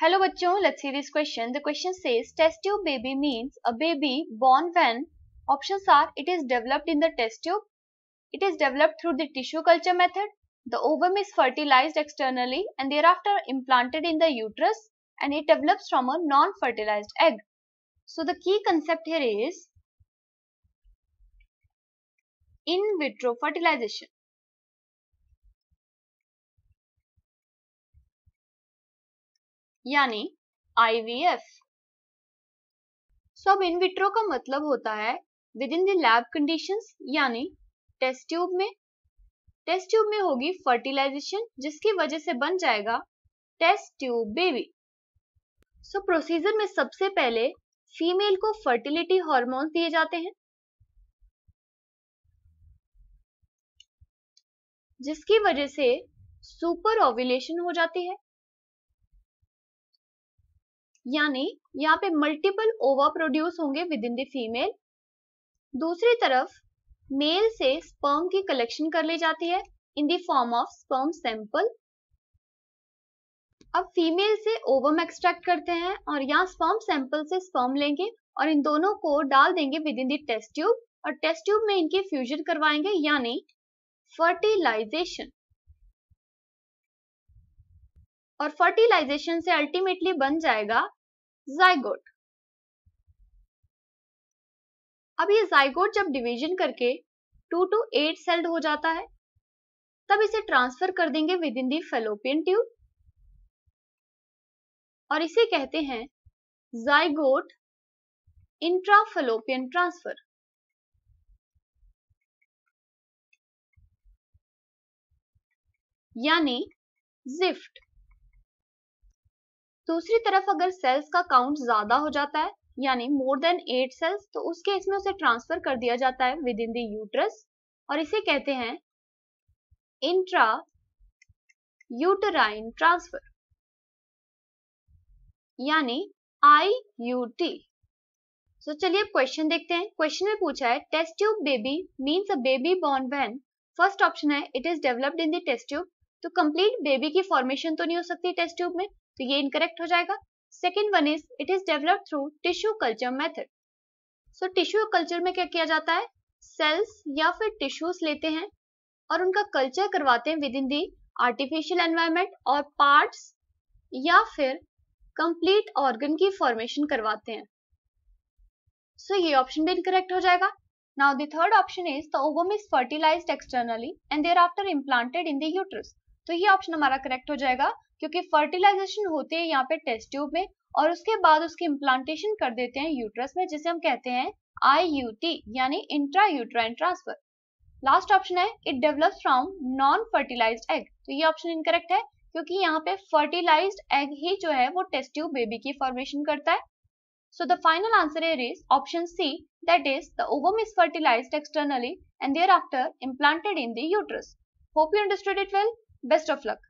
Hello bachcho, let's see this question. The question says test tube baby means a baby born when options are it is developed in the test tube, it is developed through the tissue culture method, the ovum is fertilized externally and thereafter implanted in the uterus and it develops from a non-fertilized egg. So the key concept here is in vitro fertilization. यानी IVF so अब in vitro का मतलब होता है with in the lab यानी test tube में test tube में होगी फर्टिलाइजेशन जिसकी वजह से बन जाएगा test tube baby so procedure में सबसे पहले फीमेल को फर्टिलिटी हॉर्मोन्स दिए जाते हैं जिसकी वजह से सुपर ओव्यूलेशन हो जाती है यानी यहाँ पे मल्टीपल ओवा प्रोड्यूस होंगे विद इन द फीमेल दूसरी तरफ मेल से स्पर्म की कलेक्शन कर ली जाती है in the form of sperm sample अब फीमेल से ओवम एक्सट्रैक्ट करते हैं और यहाँ स्पर्म सैंपल से स्पर्म लेंगे और इन दोनों को डाल देंगे विद इन टेस्ट ट्यूब और टेस्ट ट्यूब में इनके फ्यूजन करवाएंगे यानी फर्टिलाइजेशन और फर्टिलाइजेशन से अल्टीमेटली बन जाएगा जाइगोट अब ये जाइगोट जब डिवीजन करके टू टू एट सेल्ड हो जाता है तब इसे ट्रांसफर कर देंगे with in the fallopian tube और इसे कहते हैं जाइगोट इंट्राफेलोपियन ट्रांसफर यानी जिफ्ट दूसरी तरफ अगर सेल्स का काउंट ज्यादा हो जाता है यानी मोर देन एट सेल्स तो उस केस में उसे ट्रांसफर कर दिया जाता है विद इन द और इसे कहते हैं इंट्रा यूटराइन ट्रांसफर यानी आई यू टी सो चलिए क्वेश्चन देखते हैं क्वेश्चन में पूछा है test tube baby means a baby born when first option है it is developed in the test tube तो कंप्लीट बेबी की फॉर्मेशन तो नहीं हो सकती टेस्ट ट्यूब में तो ये इनकरेक्ट हो जाएगा second one is it is develop through tissue culture method so tissue culture में क्या किया जाता है सेल्स या फिर टिश्यूज लेते हैं और उनका कल्चर करवाते हैं with in the artificial environment और पार्ट्स या फिर कंप्लीट ऑर्गन की फॉर्मेशन करवाते हैं सो so, ये ऑप्शन भी इनकरेक्ट हो जाएगा now the third option is the ovum is fertilized externally and thereafter implanted in the uterus तो ये ऑप्शन हमारा करेक्ट हो जाएगा क्योंकि फर्टिलाइजेशन होते हैं यहाँ पे टेस्ट ट्यूब में और उसके बाद उसके इम्प्लांटेशन कर देते हैं यूट्रस में जिसे हम कहते हैं आई यानी intra uterine transfer last option है it develop from non fertilise egg तो ये ऑप्शन इनकरेक्ट है क्योंकि यहाँ पे फर्टिलाइज एग ही जो है वो टेस्ट ट्यूब बेबी की फॉर्मेशन करता है So the final answer is option C that is the ovum is is externally and thereafter implanted in the uterus. Hope you understood it well. Best of luck.